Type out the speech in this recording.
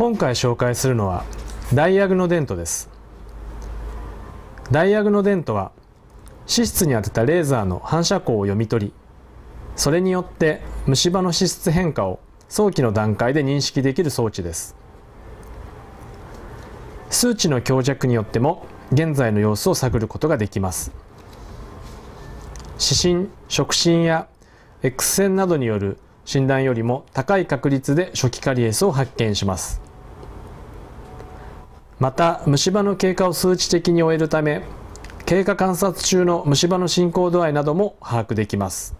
今回紹介するのはダイアグノデントですダイアグノデントは脂質に当てたレーザーの反射光を読み取りそれによって虫歯の脂質変化を早期の段階で認識できる装置です数値の強弱によっても現在の様子を探ることができます指針触診や X 線などによる診断よりも高い確率で初期カリエスを発見しますまた虫歯の経過を数値的に終えるため経過観察中の虫歯の進行度合いなども把握できます